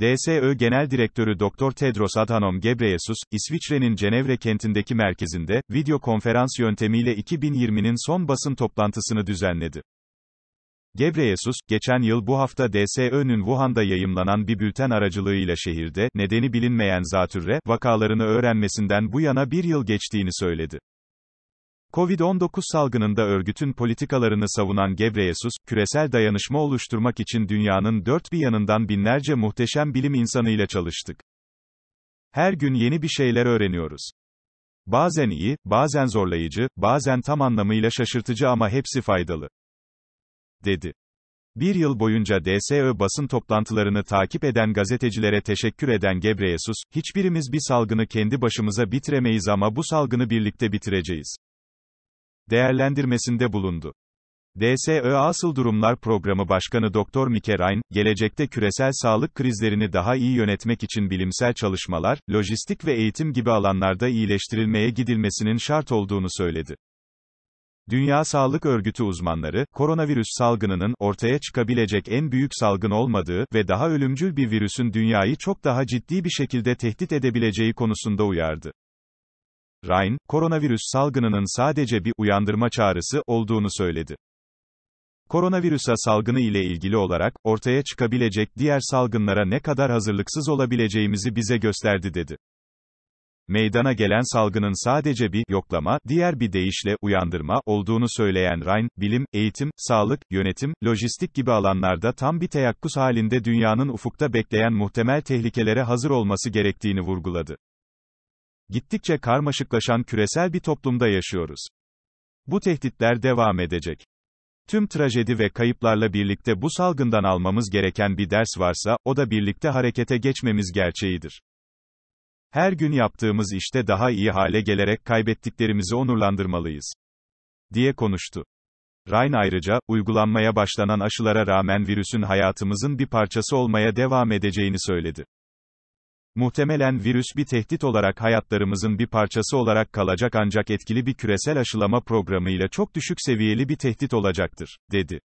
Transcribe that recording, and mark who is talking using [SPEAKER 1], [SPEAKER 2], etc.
[SPEAKER 1] DSÖ Genel Direktörü Dr. Tedros Adhanom Ghebreyesus, İsviçre'nin Cenevre kentindeki merkezinde, video konferans yöntemiyle 2020'nin son basın toplantısını düzenledi. Gebreyesus, geçen yıl bu hafta DSÖ'nün Wuhan'da yayımlanan bir bülten aracılığıyla şehirde, nedeni bilinmeyen zatürre, vakalarını öğrenmesinden bu yana bir yıl geçtiğini söyledi. Covid-19 salgınında örgütün politikalarını savunan Gebreyesus, küresel dayanışma oluşturmak için dünyanın dört bir yanından binlerce muhteşem bilim insanıyla çalıştık. Her gün yeni bir şeyler öğreniyoruz. Bazen iyi, bazen zorlayıcı, bazen tam anlamıyla şaşırtıcı ama hepsi faydalı. Dedi. Bir yıl boyunca DSÖ basın toplantılarını takip eden gazetecilere teşekkür eden Gebreyesus, hiçbirimiz bir salgını kendi başımıza bitiremeyiz ama bu salgını birlikte bitireceğiz değerlendirmesinde bulundu. DSÖ Asıl Durumlar Programı Başkanı Doktor Mikerayn, gelecekte küresel sağlık krizlerini daha iyi yönetmek için bilimsel çalışmalar, lojistik ve eğitim gibi alanlarda iyileştirilmeye gidilmesinin şart olduğunu söyledi. Dünya Sağlık Örgütü uzmanları, koronavirüs salgınının ortaya çıkabilecek en büyük salgın olmadığı ve daha ölümcül bir virüsün dünyayı çok daha ciddi bir şekilde tehdit edebileceği konusunda uyardı. Ryan, koronavirüs salgınının sadece bir uyandırma çağrısı olduğunu söyledi. Koronavirüse salgını ile ilgili olarak, ortaya çıkabilecek diğer salgınlara ne kadar hazırlıksız olabileceğimizi bize gösterdi dedi. Meydana gelen salgının sadece bir yoklama, diğer bir deyişle uyandırma olduğunu söyleyen Ryan, bilim, eğitim, sağlık, yönetim, lojistik gibi alanlarda tam bir teyakkuz halinde dünyanın ufukta bekleyen muhtemel tehlikelere hazır olması gerektiğini vurguladı gittikçe karmaşıklaşan küresel bir toplumda yaşıyoruz. Bu tehditler devam edecek. Tüm trajedi ve kayıplarla birlikte bu salgından almamız gereken bir ders varsa, o da birlikte harekete geçmemiz gerçeğidir. Her gün yaptığımız işte daha iyi hale gelerek kaybettiklerimizi onurlandırmalıyız. Diye konuştu. Ryan ayrıca, uygulanmaya başlanan aşılara rağmen virüsün hayatımızın bir parçası olmaya devam edeceğini söyledi. Muhtemelen virüs bir tehdit olarak hayatlarımızın bir parçası olarak kalacak ancak etkili bir küresel aşılama programıyla çok düşük seviyeli bir tehdit olacaktır, dedi.